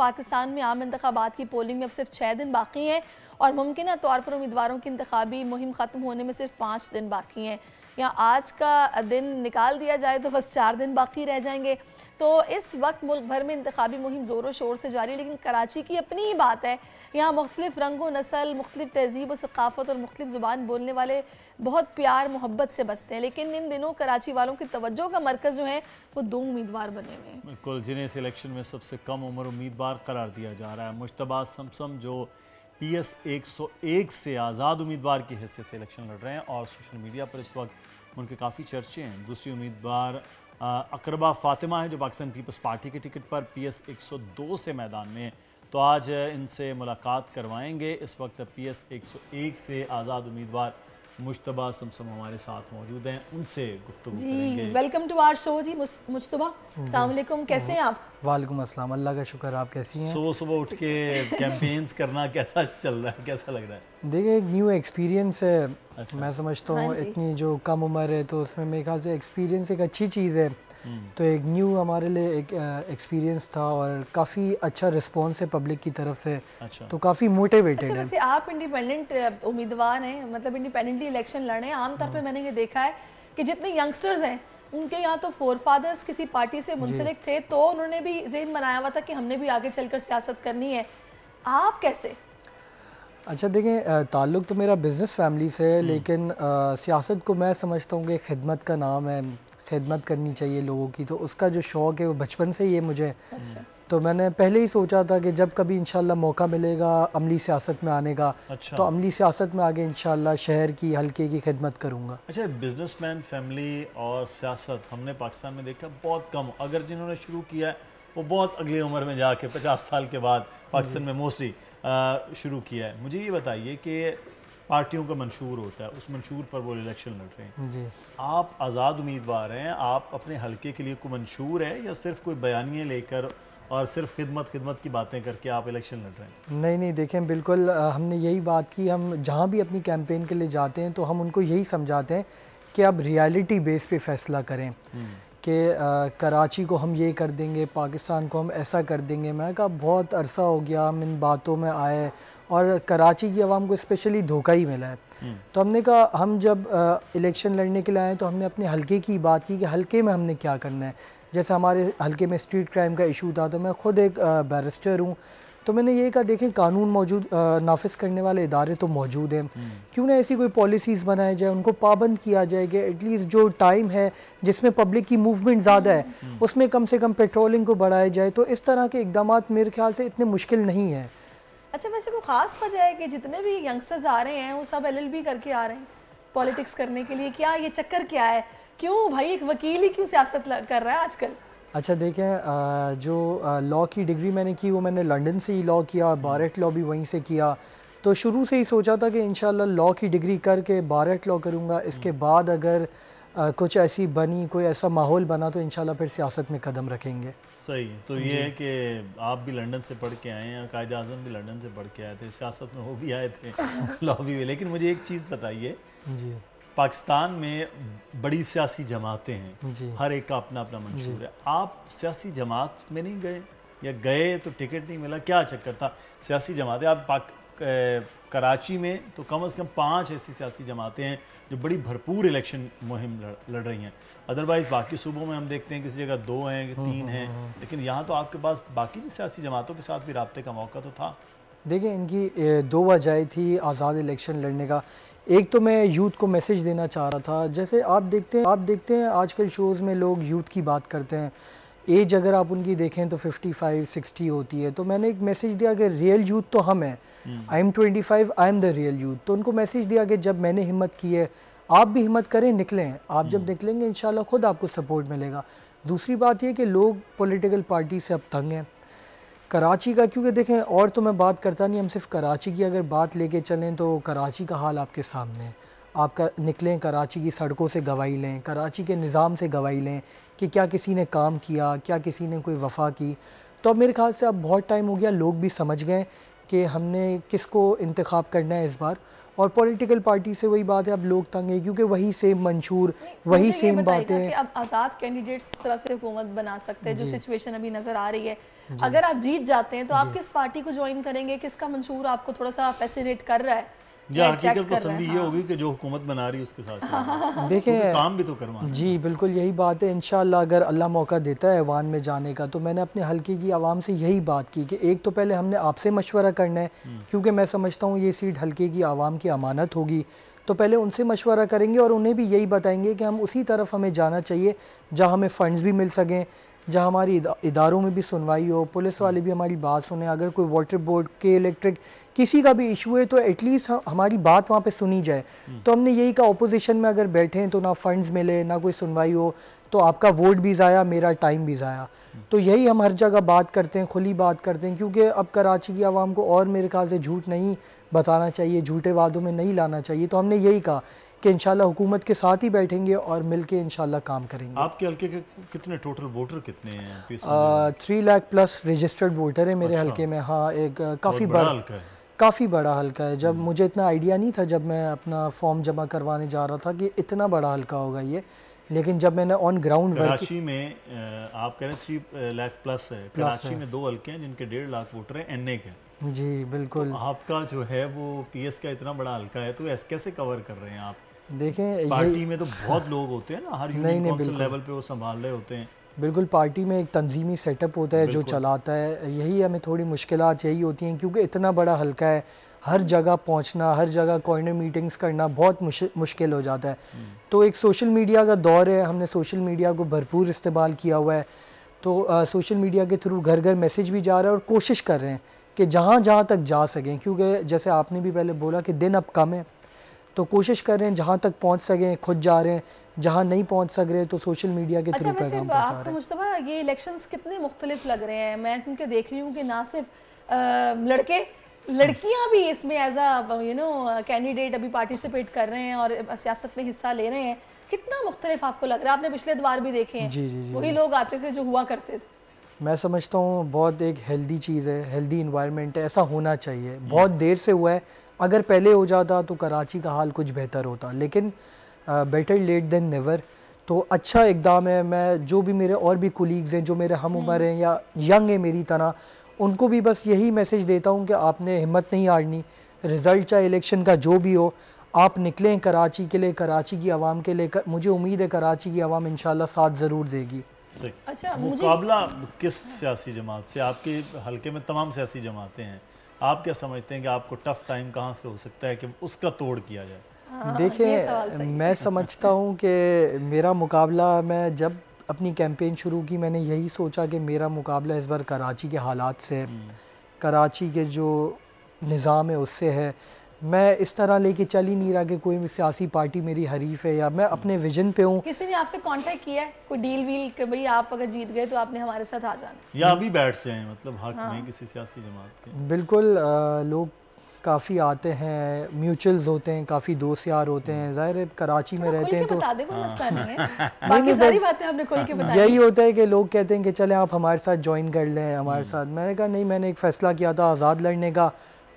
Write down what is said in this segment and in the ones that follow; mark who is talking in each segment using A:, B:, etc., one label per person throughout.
A: पाकिस्तान में आम इंतबात की पोलिंग में अब सिर्फ छः दिन बाकी हैं और मुमकिन तौर पर उम्मीदवारों की इंतबी मुहिम ख़त्म होने में सिर्फ पाँच दिन बाकी हैं या आज का दिन निकाल दिया जाए तो बस चार दिन बाकी रह जाएंगे तो इस वक्त मुल्क भर में इंतबी मुहिम ज़ोरों शोर से जारी है लेकिन कराची की अपनी ही बात है यहाँ मुख्तलिफ रंगो नसल मुख्तु मुख्तलिफ तहजीब सकाफ़त और मुख्तलिफ ज़ुबान बोलने वाले बहुत प्यार मोहब्बत से बसते हैं लेकिन इन दिनों कराची वालों की तवज्जो का मरकज़ जो है वो दो उम्मीदवार बने हुए हैं
B: बिल्कुल जिन्हें इस इलेक्शन में सबसे कम उम्र उम्मीदवार करार दिया जा रहा है मुशतबा समसम जो पी एस एक सौ एक से आज़ाद उम्मीदवार की हैसियत से इलेक्शन लड़ रहे हैं और सोशल मीडिया पर इस वक्त उनके काफ़ी चर्चे हैं दूसरी उम्मीदवार अकरबा फातिमा है जो पाकिस्तान पीपल्स पार्टी के टिकट पर पी एस एक सौ दो से मैदान में है तो आज इनसे मुलाकात करवाएंगे इस वक्त पी एस एक सौ एक से आज़ाद उम्मीदवार मुशतबा समसम हमारे साथ मौजूद हैं उनसे गुफ्तु जी वेलकम
A: टू आर शो जी मुशतबा कैसे हैं आप
B: वालेकुम अस्सलाम अल्लाह का शुक्र आप कैसी हैं सुबह सुबह उठ के कैंपेन्स करना कैसा चल रहा है कैसा लग रहा
C: है देखिए एक न्यू एक्सपीरियंस है अच्छा। मैं समझता हूँ हाँ इतनी जो कम उम्र है तो उसमें मेरे ख्याल से एक्सपीरियंस एक अच्छी चीज़ है हम्म। तो एक न्यू हमारे लिए एक एक्सपीरियंस था और काफ़ी अच्छा रिस्पॉन्स है पब्लिक की तरफ से अच्छा। तो काफ़ी मोटिवेटेड अच्छा,
A: है आप इंडिपेंडेंट उम्मीदवार हैं मतलब इंडिपेंडेंटली इलेक्शन लड़े आमतौर हाँ। पर मैंने ये देखा है कि जितने यंगस्टर्स हैं उनके यहाँ तो फोर फादर्स किसी पार्टी से मुंसलिक थे तो उन्होंने भी जहन बनाया हुआ था कि हमने भी आगे चलकर सियासत करनी है आप कैसे
C: अच्छा देखें ताल्लुक़ तो मेरा बिज़नेस फैमिली से है हम्म। लेकिन सियासत को मैं समझता हूँ कि खिदमत का नाम है खिदमत करनी चाहिए लोगों की तो उसका जो शौक़ है वो बचपन से ही है मुझे अच्छा। तो मैंने पहले ही सोचा था कि जब कभी इन मौका मिलेगा अमली सियासत में आने का अच्छा। तो अमली सियासत में आगे इन शहर की हल्के की खिदमत करूँगा
B: अच्छा मैन फैमिली और सियासत हमने पाकिस्तान में देखा बहुत कम अगर जिन्होंने शुरू किया है वो बहुत अगली उम्र में जाके पचास साल के बाद पाकिस्तान में मोस्टली शुरू किया है मुझे ये बताइए कि पार्टियों का मंशूर होता है उस मंशूर पर वो इलेक्शन लड़ रहे हैं जी आप आज़ाद उम्मीदवार हैं आप अपने हलके के लिए को मंशूर है या सिर्फ कोई बयानियाँ लेकर और सिर्फ खिदमत खिदमत की बातें करके आप इलेक्शन लड़ रहे
C: हैं नहीं नहीं देखें बिल्कुल हमने यही बात की हम जहाँ भी अपनी कैंपेन के लिए जाते हैं तो हम उनको यही समझाते हैं कि आप रियलिटी बेस पे फैसला करें हम्म। कि कराची को हम ये कर देंगे पाकिस्तान को हम ऐसा कर देंगे मैं कहा बहुत अरसा हो गया हम इन बातों में आए और कराची की आवाम को स्पेशली धोखा ही मिला है हम्म। तो हमने कहा हम जब इलेक्शन लड़ने के लिए आए तो हमने अपने हल्के की बात की कि हल्के में हमने क्या करना है जैसे हमारे हल्के में स्ट्रीट क्राइम का इशू था तो मैं ख़ुद एक बैरिस्टर हूँ तो मैंने ये कहा देखें कानून मौजूद नाफिस करने वाले इदारे तो मौजूद हैं हम्म। क्यों ना ऐसी कोई पॉलिसीज़ बनाई जाए उनको पाबंद किया जाए कि एटलीस्ट जो टाइम है जिसमें पब्लिक की मूवमेंट ज़्यादा है हम्म। उसमें कम से कम पेट्रोलिंग को बढ़ाया जाए तो इस तरह के इकदाम मेरे ख्याल से इतने मुश्किल नहीं हैं
A: अच्छा वैसे कोई ख़ास वजह है कि जितने भी यंगस्टर्स आ रहे हैं वो सब एलएलबी करके आ रहे हैं पॉलिटिक्स करने के लिए क्या ये चक्कर क्या है क्यों भाई एक वकील ही क्यों सियासत कर रहा है आजकल
C: अच्छा देखें जो लॉ की डिग्री मैंने की वो मैंने लंदन से ही लॉ किया बारेट लॉ भी वहीं से किया तो शुरू से ही सोचा था कि इन लॉ की डिग्री करके बारेट लॉ करूँगा इसके बाद अगर आ, कुछ ऐसी बनी कोई ऐसा माहौल बना तो इन फिर सियासत में कदम रखेंगे सही है तो ये है
B: कि आप भी लंदन से पढ़ के आए हैं कायद अजम भी लंदन से पढ़ के आए थे सियासत में वो भी आए थे लॉबी में लेकिन मुझे एक चीज़ बताइए जी पाकिस्तान में बड़ी सियासी जमातें हैं हर एक का अपना अपना मंशूर है आप सियासी जमात में नहीं गए या गए तो टिकट नहीं मिला क्या चक्कर था सियासी जमातें आप कराची में तो कम अज़ कम पाँच ऐसी सियासी जमातें हैं जो बड़ी भरपूर इलेक्शन मुहिम लड़, लड़ रही हैं अदरवाइज़ बाकी सूबों में हम देखते हैं किसी जगह दो हैं तीन हम्म, हैं हम्म, हम्म। लेकिन यहाँ तो आपके पास बाकी सियासी जमातों के साथ भी रबते का मौका तो था
C: देखिए इनकी दो वजह थी आज़ाद इलेक्शन लड़ने का एक तो मैं यूथ को मैसेज देना चाह रहा था जैसे आप देखते हैं आप देखते हैं आजकल शोज़ में लोग यूथ की बात करते हैं एज अगर आप उनकी देखें तो 55, 60 होती है तो मैंने एक मैसेज दिया कि रियल यूथ तो हम हैं I am 25, I am the real youth तो उनको मैसेज दिया कि जब मैंने हिम्मत की है आप भी हिम्मत करें निकलें आप जब हम्म। निकलेंगे इन खुद आपको सपोर्ट मिलेगा दूसरी बात यह कि लोग पोलिटिकल पार्टी से अब तंग हैं कराची का क्योंकि देखें और तो मैं बात करता नहीं हम सिर्फ कराची की अगर बात लेके चलें तो कराची का हाल आपके सामने है आपका निकलें कराची की सड़कों से गवाही लें कराची के निज़ाम से गवाही लें कि क्या किसी ने काम किया क्या किसी ने कोई वफा की तो अब मेरे ख्याल से अब बहुत टाइम हो गया लोग भी समझ गए कि हमने किसको इंतखब करना है इस बार और पॉलिटिकल पार्टी से वही बात है अब लोग तंग है क्योंकि वही सेम मंशूर वही सेम बातें
A: अब आज़ाद कैंडिडेट्स इस तरह से हुकूमत बना सकते हैं जो सिचुएशन अभी नज़र आ रही है अगर आप जीत जाते हैं तो आप किस पार्टी को ज्वाइन करेंगे किसका मंशूर आपको थोड़ा सा फैसिनेट कर रहा है हाँ। जो रही हाँ। तो है
C: जी बिल्कुल यही बात है इन अगर अल्लाह मौका देता है ऐवान में जाने का तो मैंने अपने हल्के की आवाम से यही बात की कि एक तो पहले हमने आपसे मशवरा करना है हम्म। क्योंकि मैं समझता हूँ ये सीट हल्के की आवाम की अमानत होगी तो पहले उनसे मशवरा करेंगे और उन्हें भी यही बताएंगे कि हम उसी तरफ हमें जाना चाहिए जहाँ हमें फ़ंड्स भी मिल सकें जहाँ हमारी इदारों में भी सुनवाई हो पुलिस वाले भी हमारी बात सुने अगर कोई वाटर बोर्ड के इलेक्ट्रिक किसी का भी इशू है तो एटलीस्ट हमारी बात वहाँ पे सुनी जाए हम्म। तो हमने यही कहा अपोजिशन में अगर बैठे हैं तो ना फंड्स मिले ना कोई सुनवाई हो तो आपका वोट भी ज़ाया मेरा टाइम भी ज़ाया हम्म। तो यही हम हर जगह बात करते हैं खुली बात करते हैं क्योंकि अब कराची की आवाम को और मेरे ख्याल से झूठ नहीं बताना चाहिए झूठे वादों में नहीं लाना चाहिए तो हमने यही कहा कि इन हुकूमत के साथ ही बैठेंगे और मिल के इन काम करेंगे आपके
B: हल्के के कितने टोटल वोटर कितने
C: three lakh plus registered voter है मेरे अच्छा। हल्के में हाँ एक काफ़ी बड़ा हल्का है काफ़ी बड़ा हल्का है जब हम्म। मुझे इतना आइडिया नहीं था जब मैं अपना फॉर्म जमा करवाने जा रहा था कि इतना बड़ा हल्का होगा ये लेकिन जब मैंने ऑन ग्राउंड कराची
B: में आप कह रहे हैं थ्री लाख प्लस है कराची में दो हल्के हैं जिनके डेढ़ लाख वोटर हैं एन
C: के जी बिल्कुल तो
B: आपका जो है वो पीएस का इतना बड़ा हल्का है तो ऐसे कैसे कवर कर रहे हैं आप
C: देखें पार्टी में तो बहुत लोग होते हैं ना हर यूनियन काउंसिल लेवल
B: पे वो संभाल रहे होते हैं
C: बिल्कुल पार्टी में एक तंजीमी सेटअप होता है जो चलाता है यही हमें थोड़ी मुश्किल यही होती हैं क्योंकि इतना बड़ा हल्का है हर जगह पहुंचना हर जगह कॉर्नर मीटिंग्स करना बहुत मुश्किल हो जाता है हम्म। तो एक सोशल मीडिया का दौर है हमने सोशल मीडिया को भरपूर इस्तेमाल किया हुआ है तो आ, सोशल मीडिया के थ्रू घर घर मैसेज भी जा रहा है और कोशिश कर रहे हैं कि जहाँ जहाँ तक जा सकें क्योंकि जैसे आपने भी पहले बोला कि दिन अब कम है तो कोशिश कर रहे हैं जहाँ तक पहुँच सकें खुद जा रहे हैं जहाँ नहीं पहुँच सक रहे तो सोशल मीडिया के अच्छा, थ्रू पैगाम पहुँचा
A: मुश्तबा ये इलेक्शन कितने मुख्तलिफ लग रहे हैं मैं क्योंकि देख रही हूँ कि ना सिर्फ लड़के लड़कियाँ भी इसमें as a you know candidate अभी पार्टिसिपेट कर रहे हैं और सियासत में हिस्सा ले रहे हैं कितना मुख्तलिफ आपको लग रहा है आपने पिछले द्वार भी देखे हैं जी जी जी वही लोग आते थे जो हुआ करते थे
C: मैं समझता हूँ बहुत एक हेल्दी चीज़ है हेल्दी इन्वायरमेंट है ऐसा होना चाहिए बहुत देर से हुआ है अगर पहले हो जाता तो कराची का हाल कुछ बेहतर होता लेकिन बेटर लेट देन नेवर तो अच्छा इकदाम है मैं जो भी मेरे और भी कोलीग्स हैं जो मेरे हम हम्म। उम्र हैं या यंग हैं मेरी तरह उनको भी बस यही मैसेज देता हूँ कि आपने हिम्मत नहीं हारनी रिज़ल्ट चाहे इलेक्शन का जो भी हो आप निकलें कराची के लिए कराची की आवाम के लिए कर, मुझे उम्मीद है कराची की आवाम इन साथ ज़रूर देगी
B: अच्छा मुकाबला किस सियासी जमात से आपके हल्के में तमाम सियासी जमातें हैं आप क्या समझते हैं कि आपको टफ टाइम कहाँ से हो सकता है कि उसका तोड़ किया जाए
C: हाँ, देखिए मैं समझता हूँ कि मेरा मुकाबला मैं जब अपनी कैंपेन शुरू की मैंने यही सोचा कि मेरा मुकाबला इस बार कराची के हालात से हम्म। कराची के जो निज़ाम है उससे है मैं इस तरह लेके चल ही नहीं रहा कि कोई सियासी पार्टी मेरी हरीफ है या मैं अपने विजन पे हूँ
A: किसी ने आपसे कांटेक्ट किया है कोई डील वील के भाई आप अगर जीत गए तो आपने हमारे साथ आ जाना
C: या अभी बैठ जाए मतलब हक हाँ। में किसी सियासी जमात के बिल्कुल आ, लोग काफ़ी आते हैं म्यूचुअल्स होते हैं काफ़ी दोस्त यार होते हैं ज़ाहिर है कराची में रहते हैं तो हाँ। बाकी सारी बातें आपने खोल के हाँ, बताई यही होता है कि लोग कहते हैं कि चले आप हमारे साथ ज्वाइन कर लें हमारे हम्म। साथ मैंने कहा नहीं मैंने एक फ़ैसला किया था आज़ाद लड़ने का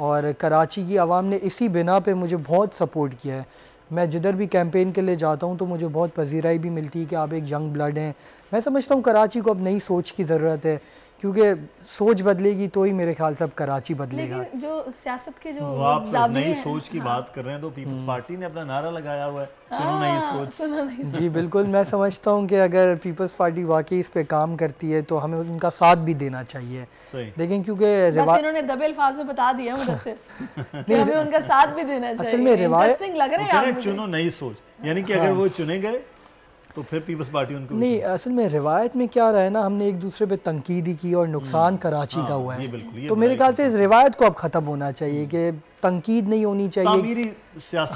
C: और कराची की आवाम ने इसी बिना पे मुझे बहुत सपोर्ट किया है मैं जिधर भी कैंपेन के लिए जाता हूँ तो मुझे बहुत पजीराई भी मिलती है कि आप एक यंग ब्लड हैं मैं समझता हूँ कराची को अब नई सोच की ज़रूरत है क्योंकि सोच बदलेगी तो ही मेरे ख्याल से अब कराची बदलेगा लेकिन
A: जो सियासत के जो आप नई सोच की हाँ। बात
B: कर रहे हैं तो पीपल्स हम्म। पार्टी ने अपना नारा लगाया हुआ है
A: हाँ, सुनो नई सोच सुनो नहीं जी
C: बिल्कुल मैं समझता हूं कि अगर पीपल्स पार्टी वाकई इस पे काम करती है तो हमें उनका साथ भी देना चाहिए लेकिन क्योंकि इन्होंने
A: दबे अल्फाज में बता दिया उनका साथ भी देना चाहिए चुनो नई
B: सोच यानी कि हाँ। अगर वो चुने गए तो फिर पीपल्स पार्टी उनको
A: नहीं
C: असल में रिवायत में क्या रहा है ना हमने एक दूसरे पे तंकीदी की और नुकसान हम्म। कराची का हाँ, हुआ
B: है ये बिल्कुल ये तो मेरे
C: ख्याल से इस रिवायत को अब ख़त्म होना चाहिए हम्म। कि तंकीद नहीं होनी चाहिए तामीरी
B: हाँ,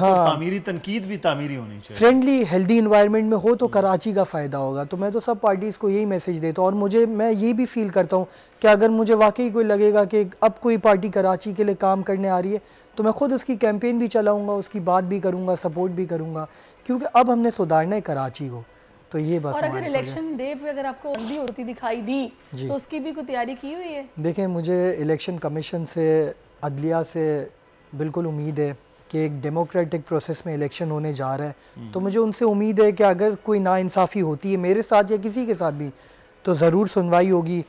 B: हाँ। भी तामीरी होनी चाहिए फ्रेंडली
C: हेल्दी इन्वायरमेंट में हो तो हम्म। कराची का फ़ायदा होगा तो मैं तो सब पार्टीज़ को यही मैसेज देता हूँ और मुझे मैं ये भी फील करता हूँ कि अगर मुझे वाकई कोई लगेगा कि अब कोई पार्टी कराची के लिए काम करने आ रही है तो मैं ख़ुद उसकी कैंपेन भी चलाऊंगा उसकी बात भी करूँगा सपोर्ट भी करूँगा क्योंकि अब हमने सुधारना है कराची को तो ये बस और अगर इलेक्शन
A: डे पे अगर आपको भी होती दिखाई दी तो उसकी भी कोई तैयारी की हुई है
C: देखें मुझे इलेक्शन कमीशन से अदलिया से बिल्कुल उम्मीद है कि एक डेमोक्रेटिक प्रोसेस में इलेक्शन होने जा रहा है हम्म। तो मुझे उनसे उम्मीद है कि अगर कोई नाइंसाफ़ी होती है मेरे साथ या किसी के साथ भी तो ज़रूर सुनवाई होगी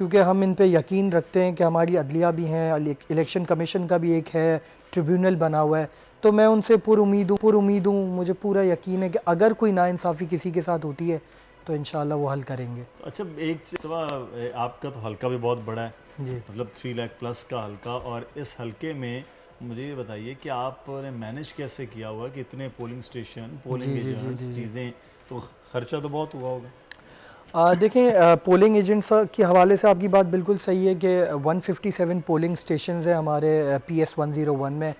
C: क्योंकि हम इन पर यकीन रखते हैं कि हमारी अदलिया भी हैं इलेक्शन कमीशन का भी एक है ट्रिब्यूनल बना हुआ है तो मैं उनसे पुर उम्मीद हूँ पुर उम्मीद हूँ मुझे पूरा यकीन है कि अगर कोई नासाफ़ी किसी के साथ होती है तो इन वो हल करेंगे
B: अच्छा एक आपका तो हल्का भी बहुत बड़ा है जी मतलब थ्री लाख प्लस का हल्का और इस हल्के में मुझे ये बताइए कि आपने मैनेज कैसे किया हुआ कि इतने पोलिंग स्टेशन पोलिंग चीज़ें तो खर्चा तो बहुत हुआ होगा
C: देखें पोलिंग एजेंट्स के हवाले से आपकी बात बिल्कुल सही है कि 157 पोलिंग स्टेशन हैं हमारे P S one zero one में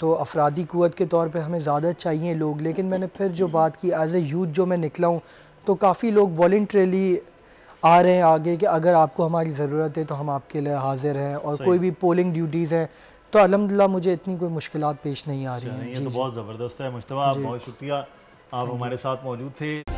C: तो अफराधी क़वत के तौर पे हमें ज़्यादा चाहिए लोग लेकिन मैंने फिर जो बात की एज ए यूथ जो मैं निकला हूँ तो काफ़ी लोग वॉल्ट्रेली आ रहे हैं आगे कि अगर आपको हमारी ज़रूरत है तो हम आपके लिए हाजिर हैं और कोई भी पोलिंग ड्यूटीज़ हैं तो अलहमदिल्ला मुझे इतनी कोई मुश्किल पेश नहीं आ रही अच्छा, हैं ये तो बहुत
B: ज़बरदस्त है मुशतबा बहुत शुक्रिया आप हमारे साथ मौजूद थे